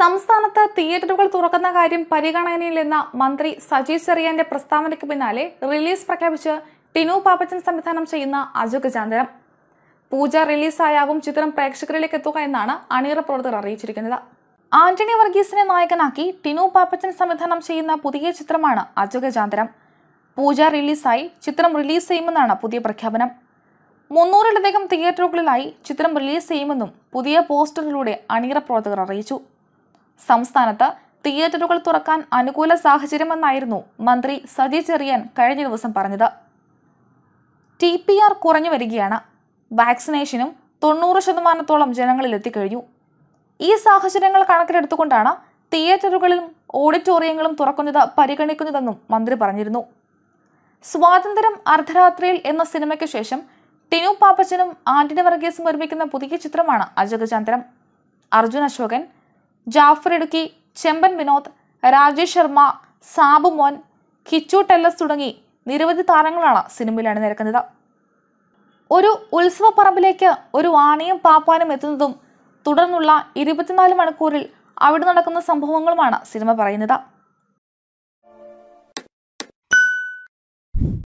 സംസ്ഥാനത്ത് തിയേറ്ററുകൾ തുറക്കുന്ന കാര്യം പരിഗണനയിലെന്ന മന്ത്രി സജി ചെറിയാന്റെ പ്രസ്താവനയ്ക്ക് പിന്നാലെ റിലീസ് പ്രഖ്യാപിച്ച് ടിനു പാപ്പച്ചൻ സംവിധാനം ചെയ്യുന്ന അജുക്ക് ചാന്ദ്രം പൂജ റിലീസായാവും ചിത്രം പ്രേക്ഷകരിലേക്ക് എത്തുക എന്നാണ് അണിയറ പ്രവർത്തകർ അറിയിച്ചിരിക്കുന്നത് ആന്റണി വർഗീസിനെ നായകനാക്കി ടിനു പാപ്പച്ചൻ സംവിധാനം ചെയ്യുന്ന പുതിയ ചിത്രമാണ് അജുക ചാന്ദ്രം പൂജ റിലീസായി ചിത്രം റിലീസ് ചെയ്യുമെന്നാണ് പുതിയ പ്രഖ്യാപനം മുന്നൂറിലധികം തിയേറ്ററുകളിലായി ചിത്രം റിലീസ് ചെയ്യുമെന്നും പുതിയ പോസ്റ്ററിലൂടെ അണിയറ പ്രവർത്തകർ അറിയിച്ചു സംസ്ഥാനത്ത് തിയേറ്ററുകൾ തുറക്കാൻ അനുകൂല സാഹചര്യമെന്നായിരുന്നു മന്ത്രി സതി ചെറിയാൻ കഴിഞ്ഞ ദിവസം പറഞ്ഞത് ടി പി ആർ കുറഞ്ഞു വരികയാണ് വാക്സിനേഷനും തൊണ്ണൂറ് ശതമാനത്തോളം ജനങ്ങളിൽ ഈ സാഹചര്യങ്ങൾ കണക്കിലെടുത്തുകൊണ്ടാണ് തിയേറ്ററുകളും ഓഡിറ്റോറിയങ്ങളും തുറക്കുന്നത് പരിഗണിക്കുന്നതെന്നും മന്ത്രി പറഞ്ഞിരുന്നു സ്വാതന്ത്ര്യം അർദ്ധരാത്രിയിൽ എന്ന സിനിമയ്ക്ക് ശേഷം ടിനു പാപ്പച്ചനും ആന്റണി വർഗീസും ഒരുമിക്കുന്ന പുതിയ ചിത്രമാണ് അജഗചാന്തരം അർജുൻ അശോകൻ ജാഫർ ഇടുക്കി ചെമ്പൻ വിനോദ് രാജേഷ് ശർമ്മ സാബു മോൻ കിച്ചു ടെല്ലസ് തുടങ്ങി നിരവധി താരങ്ങളാണ് സിനിമയിൽ അണിനിരക്കുന്നത് ഒരു പറമ്പിലേക്ക് ഒരു ആണിയും പാപ്പാനും എത്തുന്നതും തുടർന്നുള്ള ഇരുപത്തിനാല് മണിക്കൂറിൽ അവിടെ നടക്കുന്ന സംഭവങ്ങളുമാണ് സിനിമ പറയുന്നത്